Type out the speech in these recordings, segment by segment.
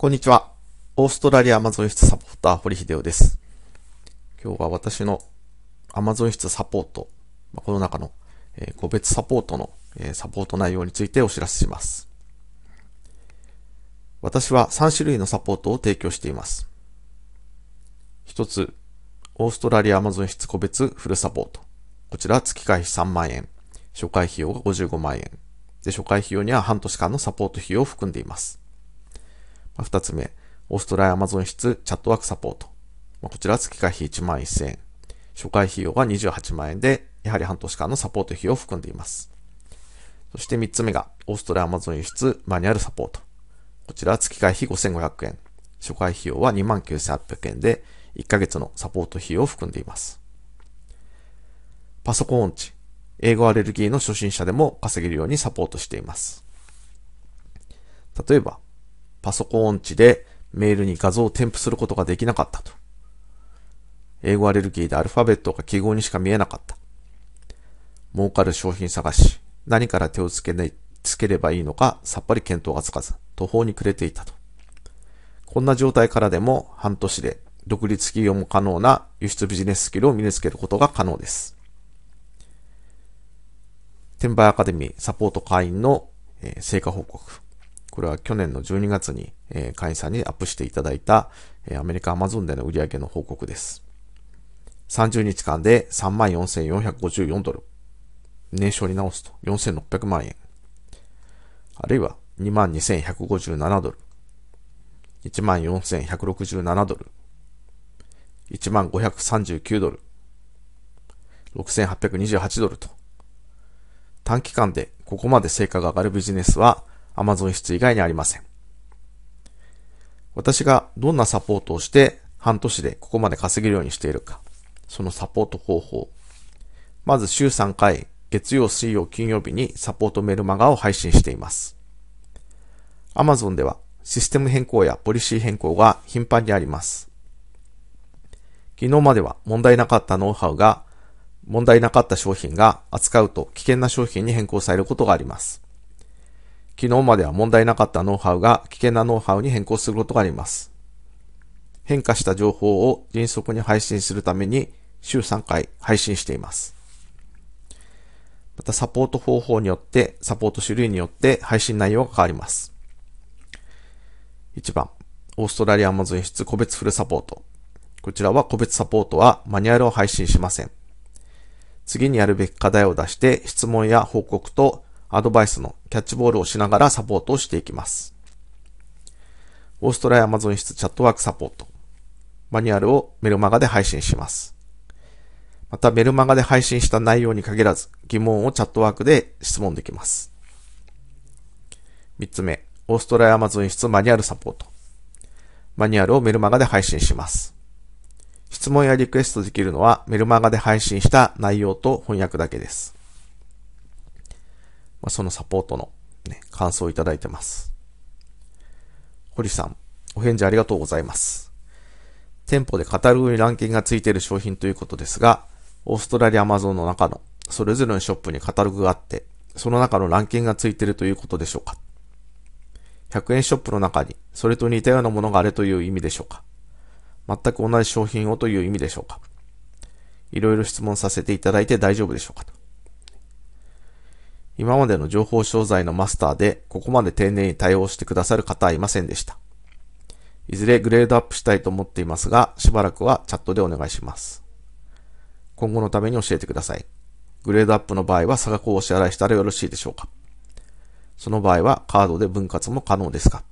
こんにちは。オーストラリアアマゾン室サポーター、堀秀夫です。今日は私の Amazon サポート、この中の、え個別サポートの、えサポート内容についてお知らせします。私は3種類のサポートを提供しています。1つ、オーストラリアアマゾン室個別フルサポート。こちら月会費3万円。初回費用が55万円。で、初回費用には半年間のサポート費用を含んでいます。2つ目、オーストラリアアマゾン室チャットワークサポート。まあ、こちらは月会費1万1000円。初回費用が28万円で、やはり半年間のサポート費用を含んでいます。そして3つ目が、オーストラリアアマゾン輸出マニュアルサポート。こちらは月会費5500円。初回費用は29,800円で、1ヶ月のサポート費用を含んでいます。パソコン音痴。英語アレルギーの初心者でも稼げるようにサポートしています。例えば、パソコン音痴でメールに画像を添付することができなかったと。英語アレルギーでアルファベットが記号にしか見えなかった。儲かる商品探し、何から手をつけ,、ね、つければいいのかさっぱり検討がつかず、途方に暮れていたと。こんな状態からでも半年で独立企業も可能な輸出ビジネススキルを身につけることが可能です。転売アカデミーサポート会員の成果報告。これは去年の12月に、えー、会員さんにアップしていただいた、えー、アメリカアマゾンでの売り上げの報告です。30日間で34,454ドル。年商に直すと4,600万円。あるいは22,157ドル。14,167ドル。1 5 3 9ドル。6,828ドルと。短期間でここまで成果が上がるビジネスは Amazon 室以外にありません。私がどんなサポートをして半年でここまで稼げるようにしているか、そのサポート方法。まず週3回、月曜、水曜、金曜日にサポートメルマガを配信しています。Amazon ではシステム変更やポリシー変更が頻繁にあります。昨日までは問題なかったノウハウが、問題なかった商品が扱うと危険な商品に変更されることがあります。昨日までは問題なかったノウハウが危険なノウハウに変更することがあります。変化した情報を迅速に配信するために週3回配信しています。またサポート方法によって、サポート種類によって配信内容が変わります。1番、オーストラリアアマゾン出個別フルサポート。こちらは個別サポートはマニュアルを配信しません。次にやるべき課題を出して質問や報告とアドバイスのキャッチボールをしながらサポートをしていきます。オーストラリアアマゾン室チャットワークサポート。マニュアルをメルマガで配信します。またメルマガで配信した内容に限らず疑問をチャットワークで質問できます。3つ目、オーストラリアアマゾン室マニュアルサポート。マニュアルをメルマガで配信します。質問やリクエストできるのはメルマガで配信した内容と翻訳だけです。まあ、そのサポートの、ね、感想をいただいてます。堀さん、お返事ありがとうございます。店舗でカタログにランキングがついている商品ということですが、オーストラリアアマゾンの中のそれぞれのショップにカタログがあって、その中のランキングがついているということでしょうか ?100 円ショップの中にそれと似たようなものがあるという意味でしょうか全く同じ商品をという意味でしょうかいろいろ質問させていただいて大丈夫でしょうかと今までの情報商材のマスターで、ここまで丁寧に対応してくださる方はいませんでした。いずれグレードアップしたいと思っていますが、しばらくはチャットでお願いします。今後のために教えてください。グレードアップの場合は差額をお支払いしたらよろしいでしょうかその場合はカードで分割も可能ですか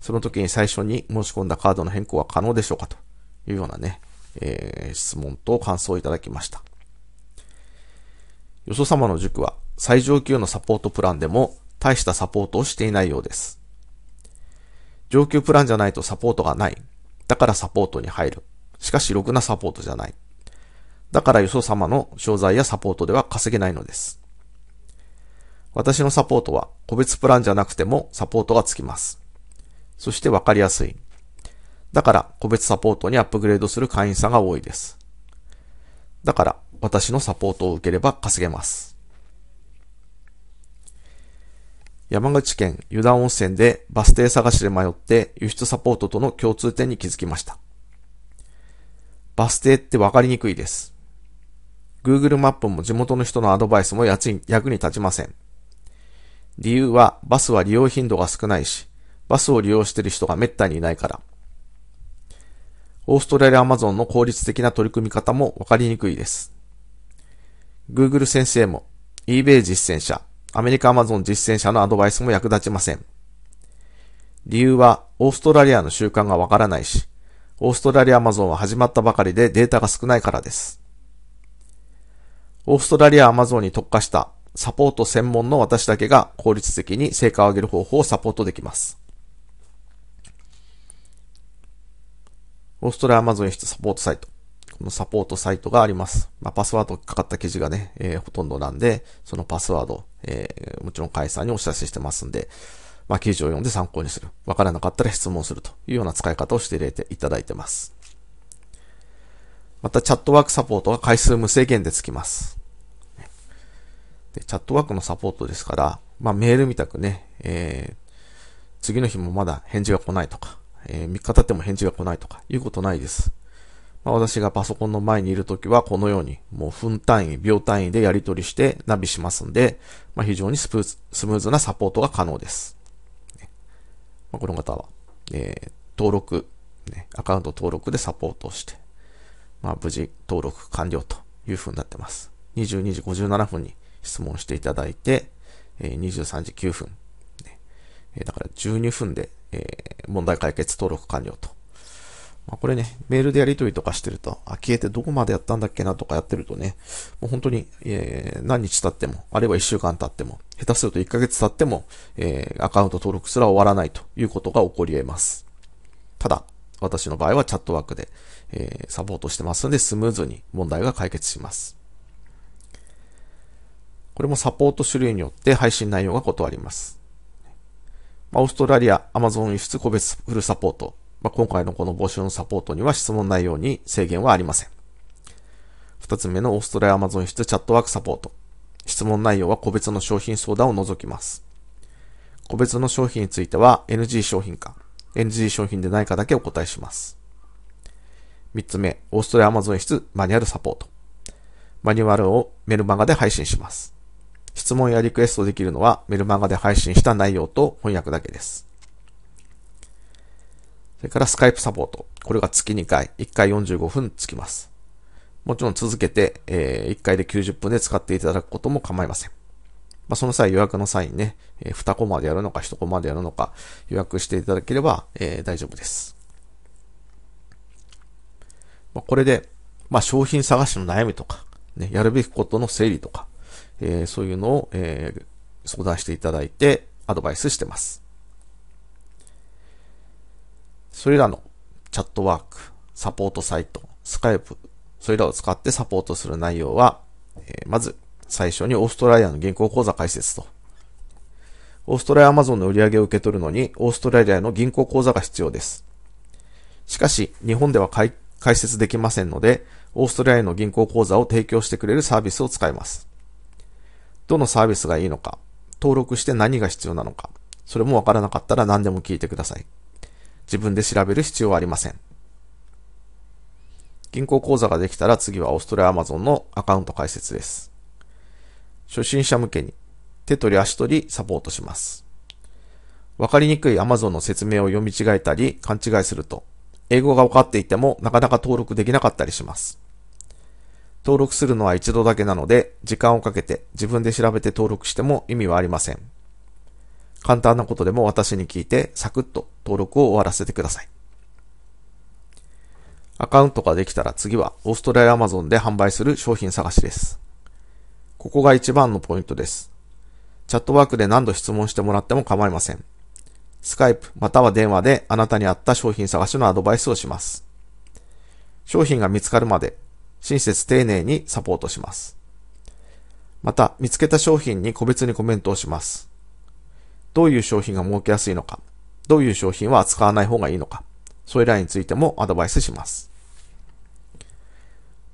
その時に最初に申し込んだカードの変更は可能でしょうかというようなね、えー、質問と感想をいただきました。よそ様の塾は最上級のサポートプランでも大したサポートをしていないようです。上級プランじゃないとサポートがない。だからサポートに入る。しかしろくなサポートじゃない。だからよそ様の商材やサポートでは稼げないのです。私のサポートは個別プランじゃなくてもサポートがつきます。そしてわかりやすい。だから個別サポートにアップグレードする会員さんが多いです。だから私のサポートを受ければ稼げます。山口県湯田温泉でバス停探しで迷って輸出サポートとの共通点に気づきました。バス停ってわかりにくいです。Google マップも地元の人のアドバイスも役に立ちません。理由はバスは利用頻度が少ないし、バスを利用している人が滅多にいないから。オーストラリアアマゾンの効率的な取り組み方もわかりにくいです。Google 先生も eBay 実践者アメリカアマゾン実践者のアドバイスも役立ちません。理由は、オーストラリアの習慣がわからないし、オーストラリアアマゾンは始まったばかりでデータが少ないからです。オーストラリアアマゾンに特化したサポート専門の私だけが効率的に成果を上げる方法をサポートできます。オーストラリアアマゾン輸サポートサイト。このサポートサイトがあります。まあ、パスワードかかった記事がね、えー、ほとんどなんで、そのパスワードえー、もちろん会社にお知らせしてますんで、まあ、記事を読んで参考にする。わからなかったら質問するというような使い方をして入れていただいてます。また、チャットワークサポートは回数無制限でつきます。でチャットワークのサポートですから、まあ、メールみたくね、えー、次の日もまだ返事が来ないとか、えー、3日経っても返事が来ないとか、いうことないです。まあ、私がパソコンの前にいるときはこのようにもう分単位、秒単位でやり取りしてナビしますんで、まあ、非常にスムーズなサポートが可能です。まあ、この方は、えー、登録、ね、アカウント登録でサポートをして、まあ、無事登録完了というふうになってます。22時57分に質問していただいて、えー、23時9分、ね、だから12分で、えー、問題解決登録完了とまあ、これね、メールでやり取りとかしてると、あ、消えてどこまでやったんだっけなとかやってるとね、もう本当に、えー、何日経っても、あるいは1週間経っても、下手すると1ヶ月経っても、えー、アカウント登録すら終わらないということが起こり得ます。ただ、私の場合はチャットワークで、えー、サポートしてますので、スムーズに問題が解決します。これもサポート種類によって配信内容が異なります。オーストラリア、アマゾン輸出個別フルサポート。まあ、今回のこの募集のサポートには質問内容に制限はありません。二つ目のオーストラリアアマゾン室チャットワークサポート。質問内容は個別の商品相談を除きます。個別の商品については NG 商品か、NG 商品でないかだけお答えします。三つ目、オーストラリアアマゾン室マニュアルサポート。マニュアルをメルマガで配信します。質問やリクエストできるのはメルマガで配信した内容と翻訳だけです。それからスカイプサポート。これが月2回、1回45分つきます。もちろん続けて、えー、1回で90分で使っていただくことも構いません。まあ、その際予約の際にね、えー、2コマでやるのか1コマでやるのか予約していただければ、えー、大丈夫です。まあ、これで、まあ、商品探しの悩みとか、ね、やるべきことの整理とか、えー、そういうのを、えー、相談していただいてアドバイスしてます。それらのチャットワーク、サポートサイト、スカイプ、それらを使ってサポートする内容は、えー、まず最初にオーストラリアの銀行口座開設と。オーストラリアアマゾンの売り上げを受け取るのに、オーストラリアの銀行口座が必要です。しかし、日本では開設できませんので、オーストラリアの銀行口座を提供してくれるサービスを使います。どのサービスがいいのか、登録して何が必要なのか、それもわからなかったら何でも聞いてください。自分で調べる必要はありません。銀行口座ができたら次はオーストラリアアマゾンのアカウント開設です。初心者向けに手取り足取りサポートします。わかりにくい Amazon の説明を読み違えたり勘違いすると、英語が分かっていてもなかなか登録できなかったりします。登録するのは一度だけなので、時間をかけて自分で調べて登録しても意味はありません。簡単なことでも私に聞いてサクッと登録を終わらせてください。アカウントができたら次はオーストラリア Amazon で販売する商品探しです。ここが一番のポイントです。チャットワークで何度質問してもらっても構いません。スカイプまたは電話であなたに合った商品探しのアドバイスをします。商品が見つかるまで親切丁寧にサポートします。また、見つけた商品に個別にコメントをします。どういう商品が儲けやすいのか、どういう商品は扱わない方がいいのか、それらについてもアドバイスします。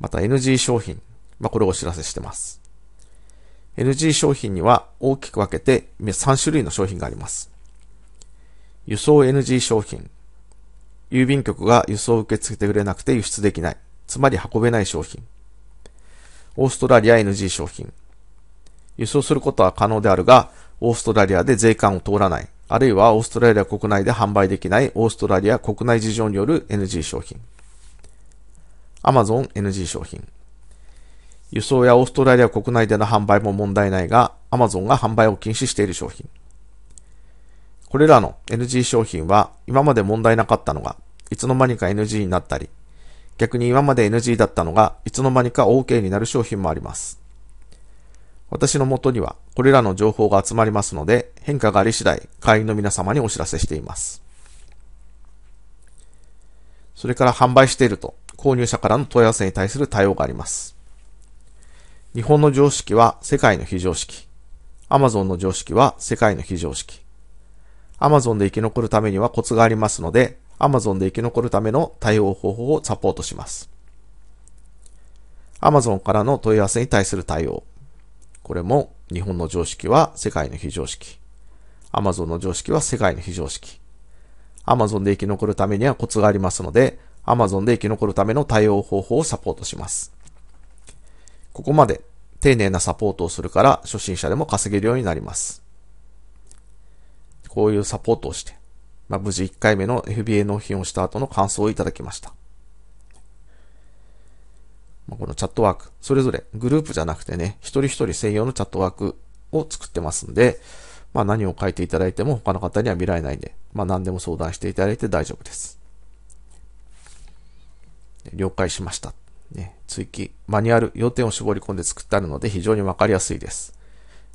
また NG 商品、まあ、これをお知らせしてます。NG 商品には大きく分けて3種類の商品があります。輸送 NG 商品。郵便局が輸送を受け付けてくれなくて輸出できない。つまり運べない商品。オーストラリア NG 商品。輸送することは可能であるが、オーストラリアで税関を通らない、あるいはオーストラリア国内で販売できないオーストラリア国内事情による NG 商品。Amazon NG 商品。輸送やオーストラリア国内での販売も問題ないが、Amazon が販売を禁止している商品。これらの NG 商品は今まで問題なかったのが、いつの間にか NG になったり、逆に今まで NG だったのが、いつの間にか OK になる商品もあります。私のもとにはこれらの情報が集まりますので、変化があり次第、会員の皆様にお知らせしています。それから販売していると、購入者からの問い合わせに対する対応があります。日本の常識は世界の非常識。Amazon の常識は世界の非常識。Amazon で生き残るためにはコツがありますので、Amazon で生き残るための対応方法をサポートします。Amazon からの問い合わせに対する対応。これも日本の常識は世界の非常識。Amazon の常識は世界の非常識。Amazon で生き残るためにはコツがありますので、Amazon で生き残るための対応方法をサポートします。ここまで丁寧なサポートをするから初心者でも稼げるようになります。こういうサポートをして、まあ、無事1回目の FBA 納品をした後の感想をいただきました。このチャットワーク、それぞれグループじゃなくてね、一人一人専用のチャットワークを作ってますんで、まあ何を書いていただいても他の方には見られないんで、まあ何でも相談していただいて大丈夫です。了解しました。ね、追記、マニュアル、要点を絞り込んで作ってあるので非常にわかりやすいです。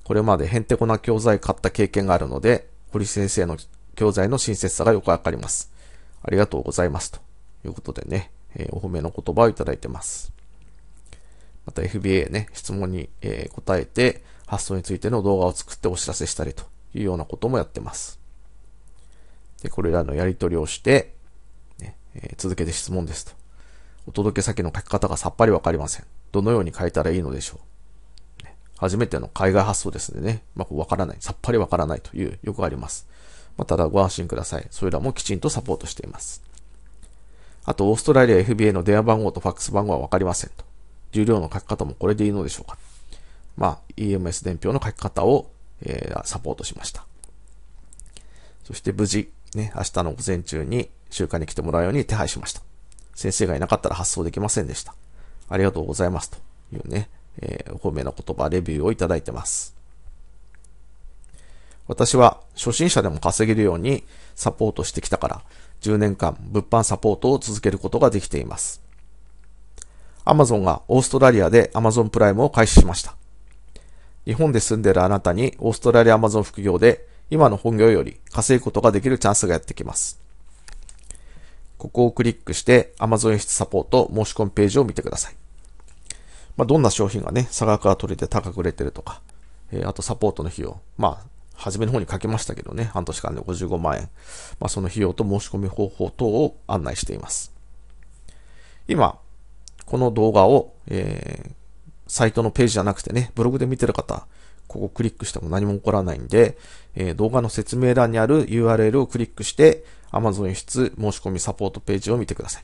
これまでへんてこな教材買った経験があるので、堀先生の教材の親切さがよくわかります。ありがとうございます。ということでね、えー、お褒めの言葉をいただいてます。また FBA ね、質問に、えー、答えて、発想についての動画を作ってお知らせしたりというようなこともやってます。で、これらのやり取りをして、ねえー、続けて質問ですと。お届け先の書き方がさっぱりわかりません。どのように書いたらいいのでしょう。ね、初めての海外発想ですのでね、まあ、わからない、さっぱりわからないという、よくあります。まあ、ただご安心ください。それらもきちんとサポートしています。あと、オーストラリア FBA の電話番号とファックス番号はわかりませんと。重量の書き方もこれでいいのでしょうか。まあ、EMS 伝票の書き方を、えー、サポートしました。そして無事、ね、明日の午前中に集会に来てもらうように手配しました。先生がいなかったら発送できませんでした。ありがとうございますというね、えー、お褒めの言葉、レビューをいただいてます。私は初心者でも稼げるようにサポートしてきたから、10年間物販サポートを続けることができています。Amazon がオーストラリアで Amazon プライムを開始しました。日本で住んでるあなたにオーストラリアアマゾン副業で今の本業より稼ぐことができるチャンスがやってきます。ここをクリックして Amazon 輸出サポート申し込みページを見てください。まあ、どんな商品がね、差額が取れて高く売れてるとか、えー、あとサポートの費用。まあ、初めの方に書きましたけどね、半年間で55万円。まあ、その費用と申し込み方法等を案内しています。今、この動画を、えー、サイトのページじゃなくてね、ブログで見てる方、ここクリックしても何も起こらないんで、えー、動画の説明欄にある URL をクリックして、Amazon 輸出申し込みサポートページを見てください。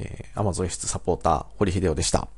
えー、Amazon 輸出サポーター、堀秀夫でした。